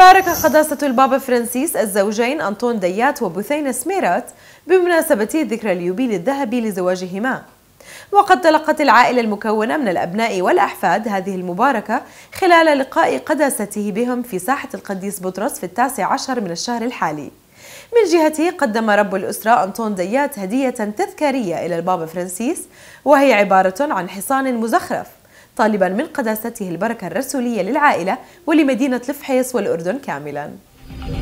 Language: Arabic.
بارك قداسة البابا فرانسيس الزوجين أنطون ديات وبثينة سميرات بمناسبة ذكرى اليوبيل الذهبي لزواجهما وقد تلقت العائلة المكونة من الأبناء والأحفاد هذه المباركة خلال لقاء قداسته بهم في ساحة القديس بطرس في التاسع عشر من الشهر الحالي من جهته قدم رب الأسرة أنطون ديات هدية تذكارية إلى البابا فرانسيس وهي عبارة عن حصان مزخرف طالبا من قداسته البركة الرسولية للعائلة ولمدينة الفحيص والأردن كاملاً